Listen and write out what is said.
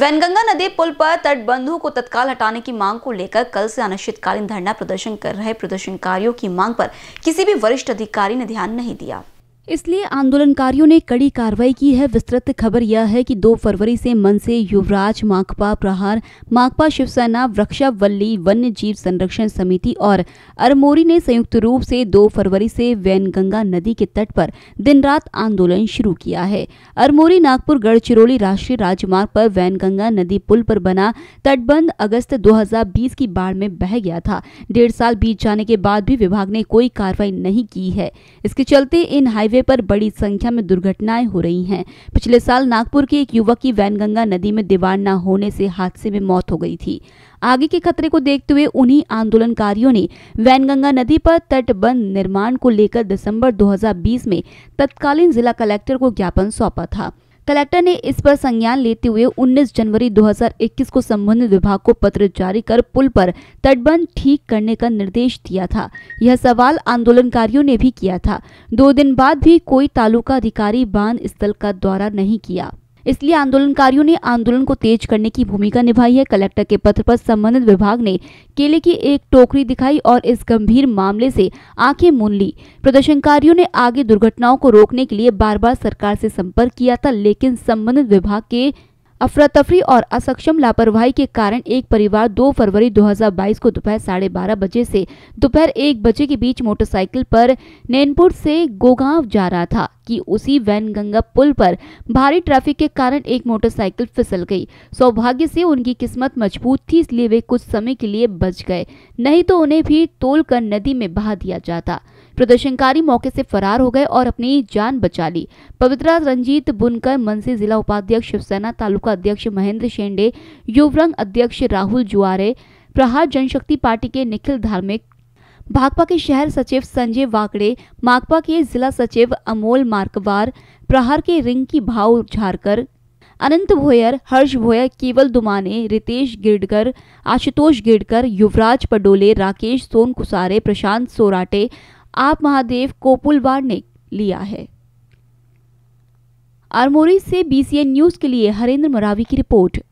वैनगंगा नदी पुल पर तटबंधों को तत्काल हटाने की मांग को लेकर कल से अनिश्चितकालीन धरना प्रदर्शन कर रहे प्रदर्शनकारियों की मांग पर किसी भी वरिष्ठ अधिकारी ने ध्यान नहीं दिया इसलिए आंदोलनकारियों ने कड़ी कार्रवाई की है विस्तृत खबर यह है कि 2 फरवरी से मन से युवराज माकपा प्रहार माकपा शिवसेना वृक्षावल्ली वन्य जीव संरक्षण समिति और अरमोरी ने संयुक्त रूप से 2 फरवरी से वैनगंगा नदी के तट पर दिन रात आंदोलन शुरू किया है अरमोरी नागपुर गढ़चिरौली राष्ट्रीय राजमार्ग पर वैनगंगा नदी पुल पर बना तटबंध अगस्त दो की बाढ़ में बह गया था डेढ़ साल बीत जाने के बाद भी विभाग ने कोई कार्रवाई नहीं की है इसके चलते इन हाईवे हाईवे पर बड़ी संख्या में दुर्घटनाएं हो रही हैं पिछले साल नागपुर के एक युवक की वैनगंगा नदी में दीवार न होने से हादसे में मौत हो गई थी आगे के खतरे को देखते हुए उन्हीं आंदोलनकारियों ने वैनगंगा नदी पर तटबंध निर्माण को लेकर दिसंबर 2020 में तत्कालीन जिला कलेक्टर को ज्ञापन सौंपा था कलेक्टर ने इस पर संज्ञान लेते हुए 19 जनवरी 2021 को संबंधित विभाग को पत्र जारी कर पुल पर तटबंध ठीक करने का निर्देश दिया था यह सवाल आंदोलनकारियों ने भी किया था दो दिन बाद भी कोई तालुका अधिकारी बांध स्थल का दौरा नहीं किया इसलिए आंदोलनकारियों ने आंदोलन को तेज करने की भूमिका निभाई है कलेक्टर के पत्र पर संबंधित विभाग ने केले की एक टोकरी दिखाई और इस गंभीर मामले से आंखें मून ली प्रदर्शनकारियों ने आगे दुर्घटनाओं को रोकने के लिए बार बार सरकार से संपर्क किया था लेकिन संबंधित विभाग के अफरा तफरी और असक्षम लापरवाही के कारण एक परिवार 2 फरवरी 2022 को दोपहर साढ़े बारह बजे से दोपहर एक बजे के बीच मोटरसाइकिल पर नैनपुर से गोगांव जा रहा था कि उसी वैनगंगा पुल पर भारी ट्रैफिक के कारण एक मोटरसाइकिल फिसल गई सौभाग्य से उनकी किस्मत मजबूत थी इसलिए वे कुछ समय के लिए बच गए नहीं तो उन्हें भी तोल कर नदी में बहा दिया जाता प्रदर्शनकारी मौके से फरार हो गए और अपनी जान बचा ली पवित्रा रंजीत बुनकर मनसी जिला उपाध्यक्ष शिवसेना तालुका अध्यक्ष महेंद्र शेंडे युवरंग अध्यक्ष राहुल जुआरे प्रहार जनशक्ति पार्टी के निखिल धार्मिक भाकपा के शहर सचिव संजय वाकड़े माकपा के जिला सचिव अमोल मार्कवार प्रहार के रिंकी भाव झारकर अनंत भोयर हर्ष भोयर केवल दुमाने रितेश गिरडकर आशुतोष गिरडकर युवराज पडोले राकेश सोन कुसारे प्रशांत सोराटे आप महादेव कोपुलवार ने लिया है आरमोरी से बीसीएन न्यूज के लिए हरेंद्र मरावी की रिपोर्ट